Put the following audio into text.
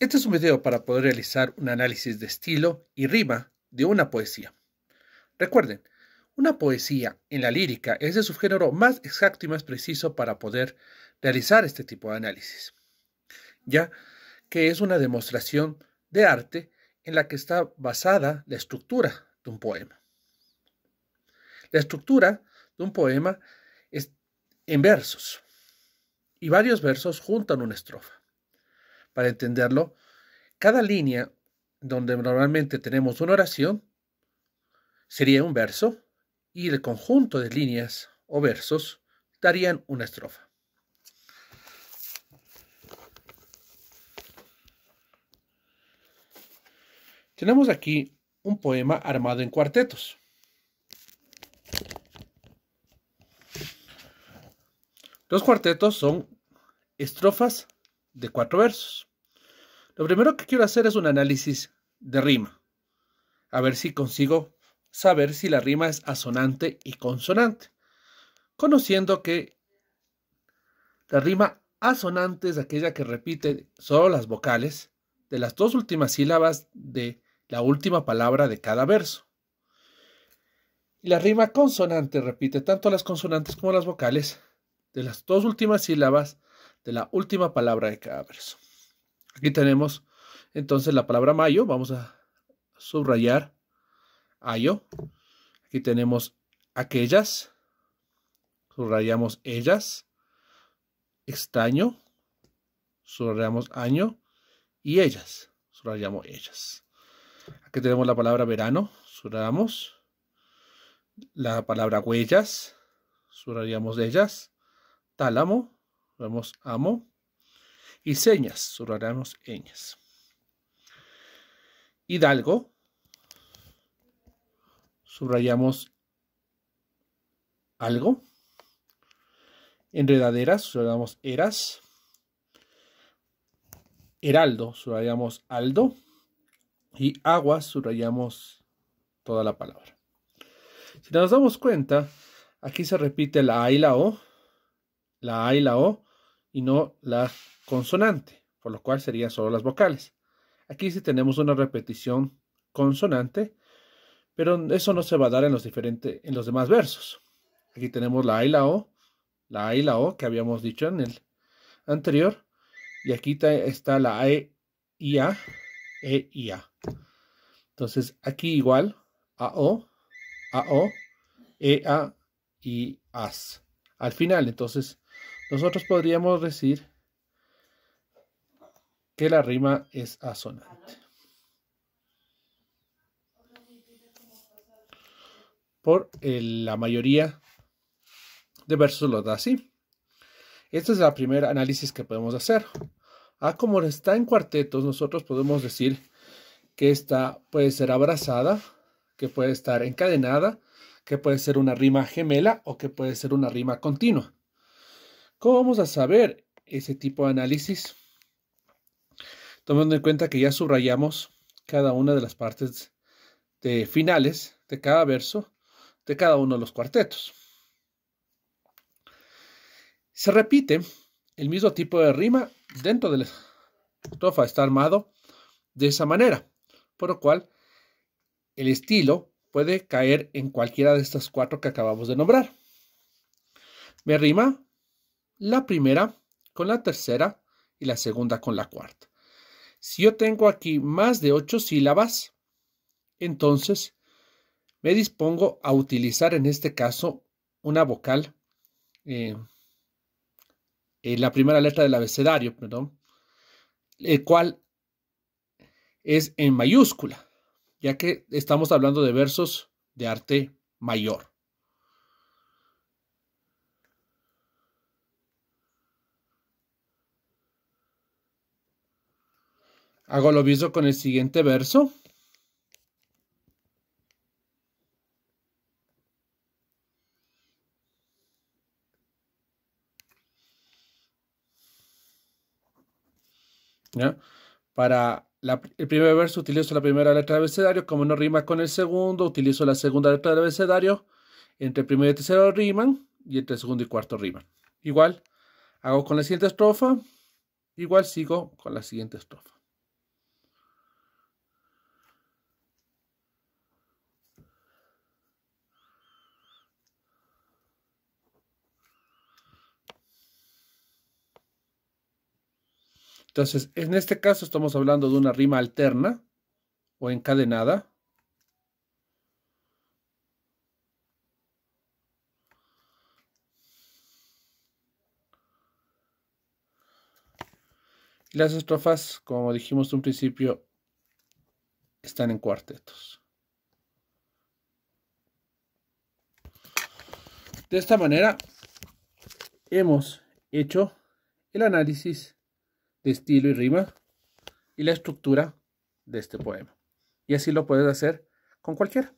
Este es un video para poder realizar un análisis de estilo y rima de una poesía. Recuerden, una poesía en la lírica es el género más exacto y más preciso para poder realizar este tipo de análisis, ya que es una demostración de arte en la que está basada la estructura de un poema. La estructura de un poema es en versos y varios versos juntan una estrofa para entenderlo, cada línea donde normalmente tenemos una oración sería un verso y el conjunto de líneas o versos darían una estrofa. Tenemos aquí un poema armado en cuartetos. Los cuartetos son estrofas de cuatro versos. Lo primero que quiero hacer es un análisis de rima, a ver si consigo saber si la rima es asonante y consonante, conociendo que la rima asonante es aquella que repite solo las vocales de las dos últimas sílabas de la última palabra de cada verso. Y la rima consonante repite tanto las consonantes como las vocales de las dos últimas sílabas de la última palabra de cada verso. Aquí tenemos entonces la palabra mayo, vamos a subrayar ayo. Aquí tenemos aquellas, subrayamos ellas, extraño, subrayamos año y ellas, subrayamos ellas. Aquí tenemos la palabra verano, subrayamos la palabra huellas, subrayamos ellas, tálamo, Vemos amo. Y señas, subrayamos ñas. Hidalgo, subrayamos algo. Enredaderas, subrayamos eras. Heraldo, subrayamos aldo. Y agua, subrayamos toda la palabra. Si nos damos cuenta, aquí se repite la A y la O. La A y la O y no la consonante, por lo cual serían solo las vocales. Aquí sí tenemos una repetición consonante, pero eso no se va a dar en los, diferentes, en los demás versos. Aquí tenemos la A y la O, la A y la O que habíamos dicho en el anterior, y aquí está la E y A, E y A. Entonces aquí igual, A O, A O, E A y AS. Al final, entonces nosotros podríamos decir que la rima es asonante. Por la mayoría de versos lo da así. Este es el primer análisis que podemos hacer. Ah, como está en cuartetos, nosotros podemos decir que esta puede ser abrazada, que puede estar encadenada, que puede ser una rima gemela o que puede ser una rima continua. ¿Cómo vamos a saber ese tipo de análisis? Tomando en cuenta que ya subrayamos cada una de las partes de finales de cada verso de cada uno de los cuartetos. Se repite el mismo tipo de rima dentro de la estrofa, está armado de esa manera, por lo cual el estilo puede caer en cualquiera de estas cuatro que acabamos de nombrar. Me rima la primera con la tercera y la segunda con la cuarta. Si yo tengo aquí más de ocho sílabas, entonces me dispongo a utilizar en este caso una vocal, eh, eh, la primera letra del abecedario, perdón, el cual es en mayúscula, ya que estamos hablando de versos de arte mayor. Hago lo mismo con el siguiente verso. Para el primer verso utilizo la primera letra del abecedario, como no rima con el segundo, utilizo la segunda letra del abecedario, entre primero y tercero riman, y entre segundo y cuarto riman. Igual, hago con la siguiente estrofa, igual sigo con la siguiente estrofa. Entonces, en este caso estamos hablando de una rima alterna o encadenada. Las estrofas, como dijimos en un principio, están en cuartetos. De esta manera hemos hecho el análisis de estilo y rima y la estructura de este poema. Y así lo puedes hacer con cualquiera.